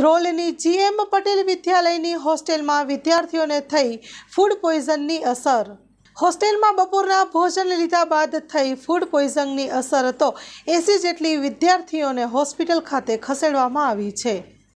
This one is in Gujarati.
ધ્રોલની જીએમ પટેલ વિદ્યાલયની હોસ્ટેલમાં વિદ્યાર્થીઓને થઈ ફૂડ પોઈઝનની અસર હોસ્ટેલમાં બપોરના ભોજન લીધા બાદ થઈ ફૂડ પોઈઝનની અસર તો એસી જેટલી વિદ્યાર્થીઓને હોસ્પિટલ ખાતે ખસેડવામાં આવી છે